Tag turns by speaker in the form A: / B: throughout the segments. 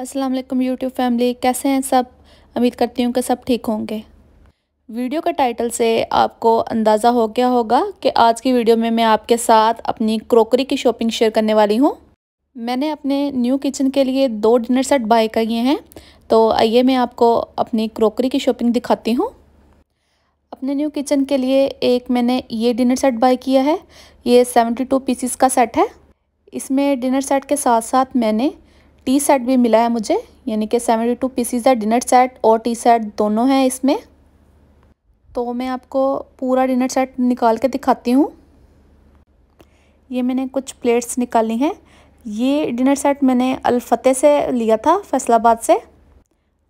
A: अस्सलाम वालेकुम YouTube family कैसे हैं सब उम्मीद करती हूँ कि सब ठीक होंगे वीडियो के टाइटल से आपको अंदाज़ा हो गया होगा कि आज की वीडियो में मैं आपके साथ अपनी क्रोकरी की शॉपिंग शेयर करने वाली हूँ मैंने अपने न्यू किचन के लिए दो डिनर सेट बाय किए हैं तो आइए मैं आपको अपनी क्रोकरी की शॉपिंग दिखाती हूँ अपने न्यू किचन के लिए एक मैंने ये डिनर सेट बाय किया है ये सेवेंटी टू पीसीस का सेट है इसमें डिनर सेट के साथ साथ मैंने टी सेट भी मिला है मुझे यानी कि सेवेंटी टू पीसीज है डिनर सेट और टी सेट दोनों हैं इसमें तो मैं आपको पूरा डिनर सेट निकाल के दिखाती हूँ ये मैंने कुछ प्लेट्स निकाली हैं ये डिनर सेट मैंने अलफते से लिया था फैसलाबाद से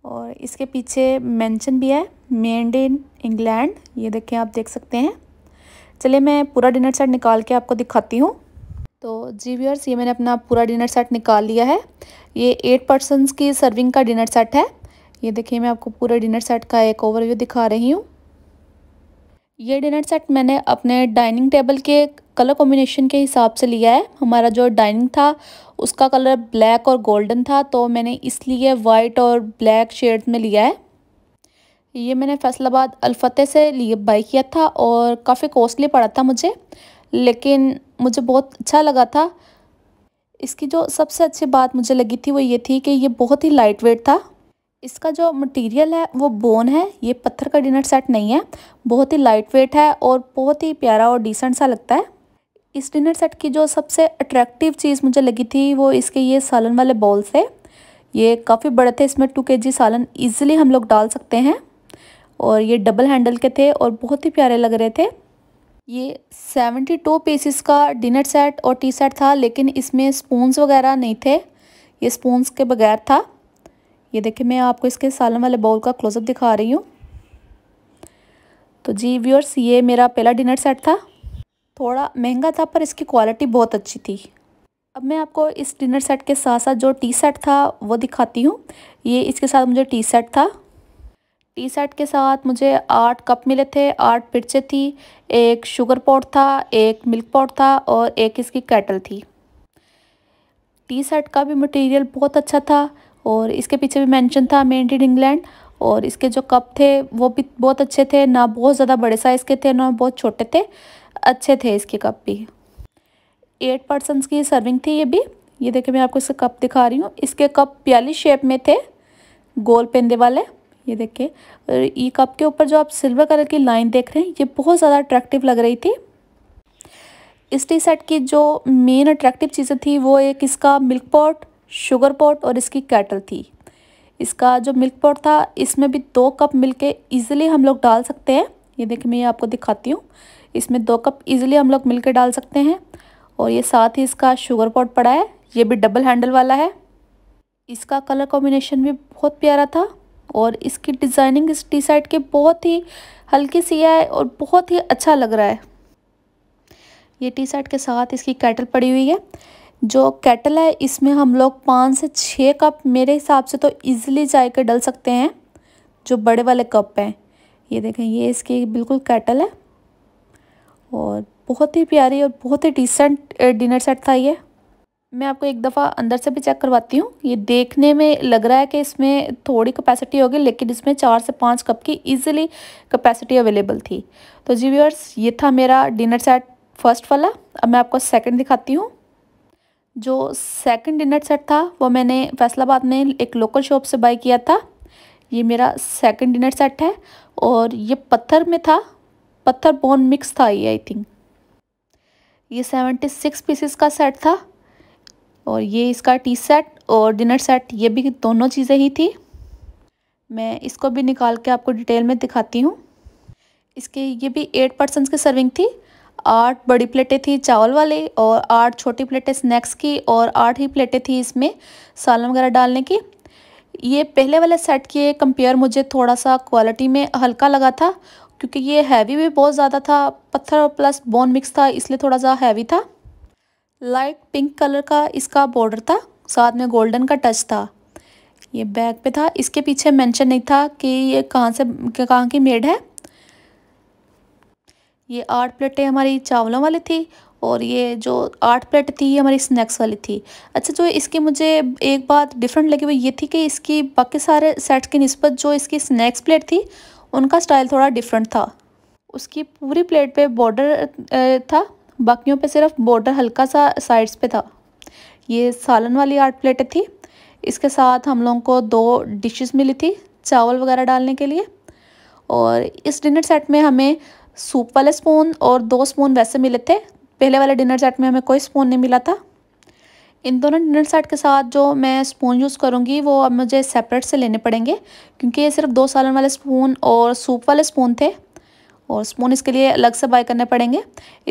A: और इसके पीछे मेंशन भी है मेड इन इंग्लैंड ये देखें आप देख सकते हैं चलिए मैं पूरा डिनर सेट निकाल के आपको दिखाती हूँ तो जी व्यूअर्स ये मैंने अपना पूरा डिनर सेट निकाल लिया है ये एट पर्सनस की सर्विंग का डिनर सेट है ये देखिए मैं आपको पूरा डिनर सेट का एक ओवरव्यू दिखा रही हूँ ये डिनर सेट मैंने अपने डाइनिंग टेबल के कलर कॉम्बिनेशन के हिसाब से लिया है हमारा जो डाइनिंग था उसका कलर ब्लैक और गोल्डन था तो मैंने इसलिए वाइट और ब्लैक शेड में लिया है ये मैंने फैसलाबाद अलफते से लिए बाई किया था और काफ़ी कॉस्टली पड़ा था मुझे लेकिन मुझे बहुत अच्छा लगा था इसकी जो सबसे अच्छी बात मुझे लगी थी वो ये थी कि ये बहुत ही लाइट वेट था इसका जो मटेरियल है वो बोन है ये पत्थर का डिनर सेट नहीं है बहुत ही लाइट वेट है और बहुत ही प्यारा और डिसेंट सा लगता है इस डिनर सेट की जो सबसे अट्रैक्टिव चीज़ मुझे लगी थी वो इसके ये सालन वाले बॉल थे ये काफ़ी बड़े थे इसमें टू के जी सालन ईजिली हम लोग डाल सकते हैं और ये डबल हैंडल के थे और बहुत ही प्यारे लग रहे थे ये सेवेंटी टू पीसिस का डिनर सेट और टी सेट था लेकिन इसमें स्पूंस वगैरह नहीं थे ये स्पूंस के बगैर था ये देखिए मैं आपको इसके सालन वाले बाउल का क्लोजअप दिखा रही हूँ तो जी व्यूअर्स ये मेरा पहला डिनर सेट था थोड़ा महंगा था पर इसकी क्वालिटी बहुत अच्छी थी अब मैं आपको इस डिनर सेट के साथ साथ जो टी सेट था वो दिखाती हूँ ये इसके साथ मुझे टी सेट था टी शर्ट के साथ मुझे आठ कप मिले थे आठ पिर्चे थी एक शुगर पॉट था एक मिल्क पॉट था और एक इसकी कैटल थी टी शर्ट का भी मटेरियल बहुत अच्छा था और इसके पीछे भी मेंशन था मेड इन इंग्लैंड और इसके जो कप थे वो भी बहुत अच्छे थे ना बहुत ज़्यादा बड़े साइज़ के थे ना बहुत छोटे थे अच्छे थे इसके कप भी एट पर्सनस की सर्विंग थी ये भी ये देखिए मैं आपको इसका कप दिखा रही हूँ इसके कप प्याली शेप में थे गोल पेंदे वाले ये देखिए और ये कप के ऊपर जो आप सिल्वर कलर की लाइन देख रहे हैं ये बहुत ज़्यादा अट्रैक्टिव लग रही थी इस टी सेट की जो मेन अट्रैक्टिव चीज़ें थी वो एक इसका मिल्क पॉट शुगर पॉट और इसकी कैटल थी इसका जो मिल्क पॉट था इसमें भी दो कप मिलके इजीली हम लोग डाल सकते हैं ये देखिए मैं ये आपको दिखाती हूँ इसमें दो कप इजीली हम लोग मिलके डाल सकते हैं और ये साथ ही इसका शुगर पॉट पड़ा है ये भी डबल हैंडल वाला है इसका कलर कॉम्बिनेशन भी बहुत प्यारा था और इसकी डिज़ाइनिंग इस टी शर्ट के बहुत ही हल्की सी है और बहुत ही अच्छा लग रहा है ये टी शर्ट के साथ इसकी कैटल पड़ी हुई है जो कैटल है इसमें हम लोग पाँच से छः कप मेरे हिसाब से तो ईजिली जा कर डल सकते हैं जो बड़े वाले कप हैं ये देखें ये इसकी बिल्कुल कैटल है और बहुत ही प्यारी और बहुत ही डिसेंट डिनर सेट था ये मैं आपको एक दफ़ा अंदर से भी चेक करवाती हूँ ये देखने में लग रहा है कि इसमें थोड़ी कैपेसिटी होगी लेकिन इसमें चार से पाँच कप की इजीली कैपेसिटी अवेलेबल थी तो जी व्यूअर्स ये था मेरा डिनर सेट फर्स्ट वाला अब मैं आपको सेकंड दिखाती हूँ जो सेकंड डिनर सेट था वो मैंने फैसलाबाद में एक लोकल शॉप से बाई किया था ये मेरा सेकेंड डिनर सेट है और ये पत्थर में था पत्थर बोन मिक्स था ये आई थिंक ये सेवेंटी सिक्स पीसेस का सेट था और ये इसका टी सेट और डिनर सेट ये भी दोनों चीज़ें ही थी मैं इसको भी निकाल के आपको डिटेल में दिखाती हूँ इसके ये भी एट पर्सनस की सर्विंग थी आठ बड़ी प्लेटें थी चावल वाली और आठ छोटी प्लेटें स्नैक्स की और आठ ही प्लेटें थी इसमें सालन वगैरह डालने की ये पहले वाले सेट के कंपेयर मुझे थोड़ा सा क्वालिटी में हल्का लगा था क्योंकि ये हैवी भी बहुत ज़्यादा था पत्थर प्लस बोन मिक्स था इसलिए थोड़ा सा हैवी था लाइट पिंक कलर का इसका बॉर्डर था साथ में गोल्डन का टच था ये बैग पे था इसके पीछे मेंशन नहीं था कि ये कहाँ से कहाँ की मेड है ये आठ प्लेटें हमारी चावलों वाली थी और ये जो आठ प्लेट थी ये हमारी स्नैक्स वाली थी अच्छा जो इसकी मुझे एक बात डिफरेंट लगी वो ये थी कि इसकी बाकी सारे सेट्स की नस्बत जो इसकी स्नैक्स प्लेट थी उनका स्टाइल थोड़ा डिफरेंट था उसकी पूरी प्लेट पे बॉर्डर था बाकियों पे सिर्फ बॉर्डर हल्का सा साइड्स पे था ये सालन वाली आठ प्लेटें थी इसके साथ हम लोगों को दो डिशेस मिली थी चावल वगैरह डालने के लिए और इस डिनर सेट में हमें सूप वाले स्पून और दो स्पून वैसे मिले थे पहले वाले डिनर सेट में हमें कोई स्पून नहीं मिला था इन दोनों डिनर सेट के साथ जो मैं स्पून यूज़ करूँगी वो अब मुझे सेपरेट से लेने पड़ेंगे क्योंकि ये सिर्फ दो सालन वाले स्पून और सूप वाले स्पून थे और स्पून इसके लिए अलग से बाय करने पड़ेंगे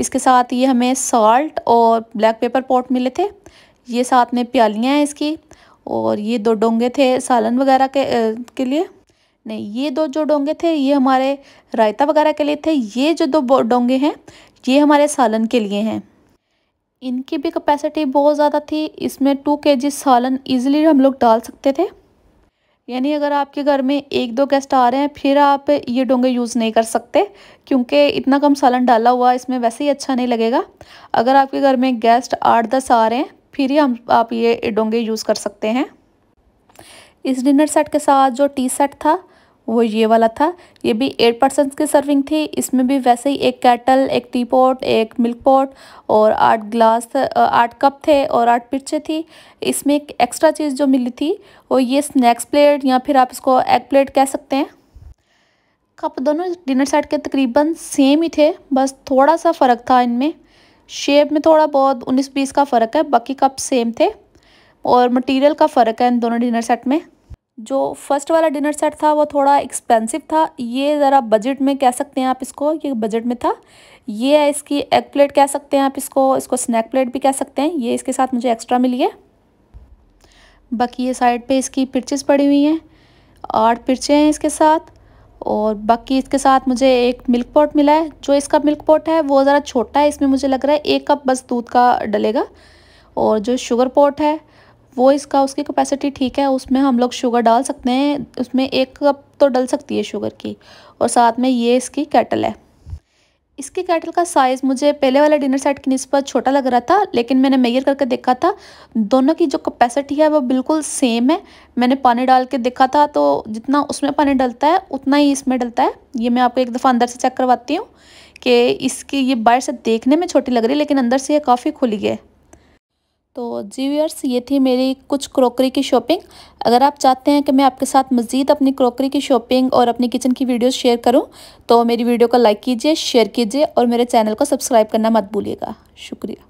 A: इसके साथ ये हमें सॉल्ट और ब्लैक पेपर पॉट मिले थे ये साथ में प्यालियाँ हैं इसकी और ये दो डोंगे थे सालन वगैरह के के लिए नहीं ये दो जो डोंगे थे ये हमारे रायता वगैरह के लिए थे ये जो दो डोंगे हैं ये हमारे सालन के लिए हैं इनकी भी कैपेसिटी बहुत ज़्यादा थी इसमें टू के जी सालन ईजिली हम लोग डाल सकते थे यानी अगर आपके घर में एक दो गेस्ट आ रहे हैं फिर आप ये डोंगे यूज़ नहीं कर सकते क्योंकि इतना कम सालन डाला हुआ इसमें वैसे ही अच्छा नहीं लगेगा अगर आपके घर में गेस्ट आठ दस आ रहे हैं फिर ही हम आप ये डोंगे यूज़ कर सकते हैं इस डिनर सेट के साथ जो टी सेट था वो ये वाला था ये भी एट पर्सन की सर्विंग थी इसमें भी वैसे ही एक कैटल एक टी पॉट एक मिल्क पॉट और आठ ग्लास आठ कप थे और आठ पिर्चे थी इसमें एक एक्स्ट्रा चीज़ जो मिली थी वो ये स्नैक्स प्लेट या फिर आप इसको एग प्लेट कह सकते हैं कप दोनों डिनर सेट के तकरीबन सेम ही थे बस थोड़ा सा फ़र्क था इनमें शेप में थोड़ा बहुत उन्नीस बीस का फ़र्क है बाकी कप सेम थे और मटीरियल का फ़र्क है इन दोनों डिनर सेट में जो फर्स्ट वाला डिनर सेट था वो थोड़ा एक्सपेंसिव था ये ज़रा बजट में कह सकते हैं आप इसको ये बजट में था ये है इसकी एग प्लेट कह सकते हैं आप इसको इसको स्नैक प्लेट भी कह सकते हैं ये इसके साथ मुझे एक्स्ट्रा मिली है बाकी ये साइड पे इसकी पिर्चेस पड़ी हुई हैं आठ पिर्चें हैं इसके साथ और बाकी इसके साथ मुझे एक मिल्क पॉट मिला है जो इसका मिल्क पॉट है वो ज़रा छोटा है इसमें मुझे लग रहा है एक कप बस दूध का डलेगा और जो शुगर पॉट है वो इसका उसकी कैपेसिटी ठीक है उसमें हम लोग शुगर डाल सकते हैं उसमें एक कप तो डल सकती है शुगर की और साथ में ये इसकी कैटल है इसकी कैटल का साइज़ मुझे पहले वाले डिनर सेट की नस्बत छोटा लग रहा था लेकिन मैंने मेयर करके देखा था दोनों की जो कैपेसिटी है वो बिल्कुल सेम है मैंने पानी डाल के देखा था तो जितना उसमें पानी डलता है उतना ही इसमें डलता है ये मैं आपको एक दफ़ा अंदर से चेक करवाती हूँ कि इसकी ये बाहर से देखने में छोटी लग रही है लेकिन अंदर से ये काफ़ी खुली है तो जी व्यूअर्स ये थी मेरी कुछ क्रॉकरी की शॉपिंग अगर आप चाहते हैं कि मैं आपके साथ मज़ीद अपनी क्रॉकरी की शॉपिंग और अपनी किचन की वीडियोस शेयर करूं तो मेरी वीडियो को लाइक कीजिए शेयर कीजिए और मेरे चैनल को सब्सक्राइब करना मत भूलिएगा शुक्रिया